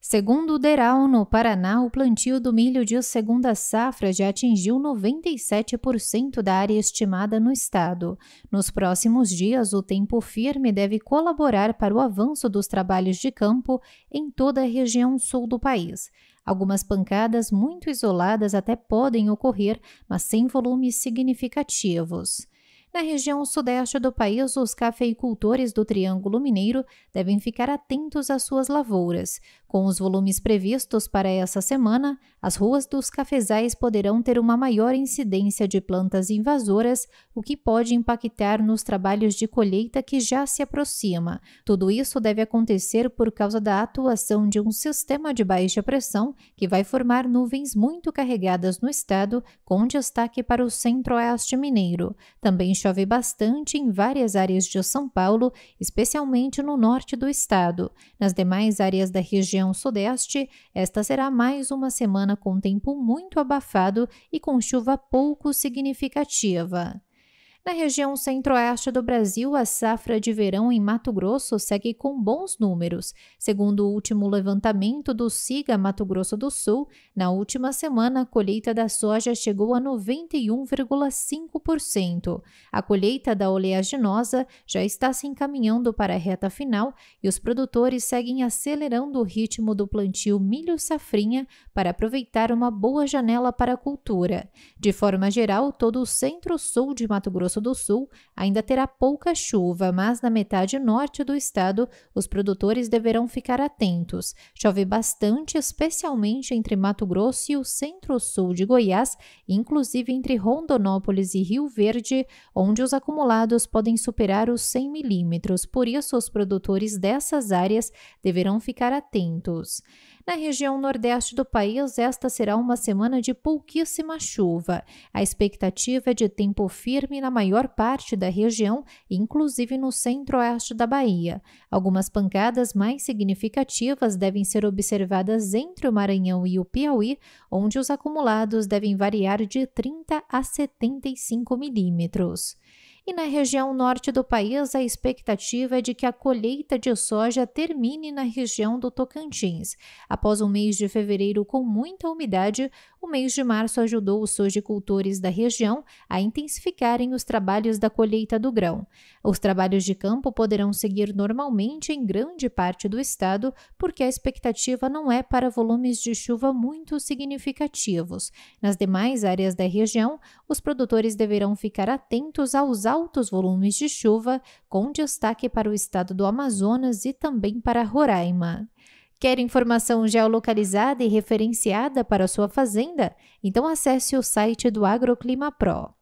Segundo o Deral, no Paraná, o plantio do milho de segunda safra já atingiu 97% da área estimada no estado. Nos próximos dias, o tempo firme deve colaborar para o avanço dos trabalhos de campo em toda a região sul do país. Algumas pancadas muito isoladas até podem ocorrer, mas sem volumes significativos. Na região sudeste do país, os cafeicultores do Triângulo Mineiro devem ficar atentos às suas lavouras. Com os volumes previstos para essa semana, as ruas dos cafezais poderão ter uma maior incidência de plantas invasoras, o que pode impactar nos trabalhos de colheita que já se aproxima. Tudo isso deve acontecer por causa da atuação de um sistema de baixa pressão que vai formar nuvens muito carregadas no estado, com destaque para o centro-oeste mineiro. Também chove bastante em várias áreas de São Paulo, especialmente no norte do estado. Nas demais áreas da região sudeste, esta será mais uma semana com tempo muito abafado e com chuva pouco significativa. Na região centro-oeste do Brasil, a safra de verão em Mato Grosso segue com bons números. Segundo o último levantamento do SIGA Mato Grosso do Sul, na última semana a colheita da soja chegou a 91,5%. A colheita da oleaginosa já está se encaminhando para a reta final e os produtores seguem acelerando o ritmo do plantio milho-safrinha para aproveitar uma boa janela para a cultura. De forma geral, todo o centro-sul de Mato Grosso Grosso do Sul ainda terá pouca chuva, mas na metade norte do estado os produtores deverão ficar atentos. Chove bastante, especialmente entre Mato Grosso e o centro-sul de Goiás, inclusive entre Rondonópolis e Rio Verde, onde os acumulados podem superar os 100 milímetros. Por isso, os produtores dessas áreas deverão ficar atentos. Na região nordeste do país, esta será uma semana de pouquíssima chuva. A expectativa é de tempo firme na maior parte da região, inclusive no centro-oeste da Bahia. Algumas pancadas mais significativas devem ser observadas entre o Maranhão e o Piauí, onde os acumulados devem variar de 30 a 75 milímetros e na região norte do país a expectativa é de que a colheita de soja termine na região do Tocantins. Após um mês de fevereiro com muita umidade, o mês de março ajudou os sojicultores da região a intensificarem os trabalhos da colheita do grão. Os trabalhos de campo poderão seguir normalmente em grande parte do estado, porque a expectativa não é para volumes de chuva muito significativos. Nas demais áreas da região, os produtores deverão ficar atentos aos altos volumes de chuva, com destaque para o estado do Amazonas e também para Roraima. Quer informação geolocalizada e referenciada para sua fazenda? Então acesse o site do Agroclima Pro.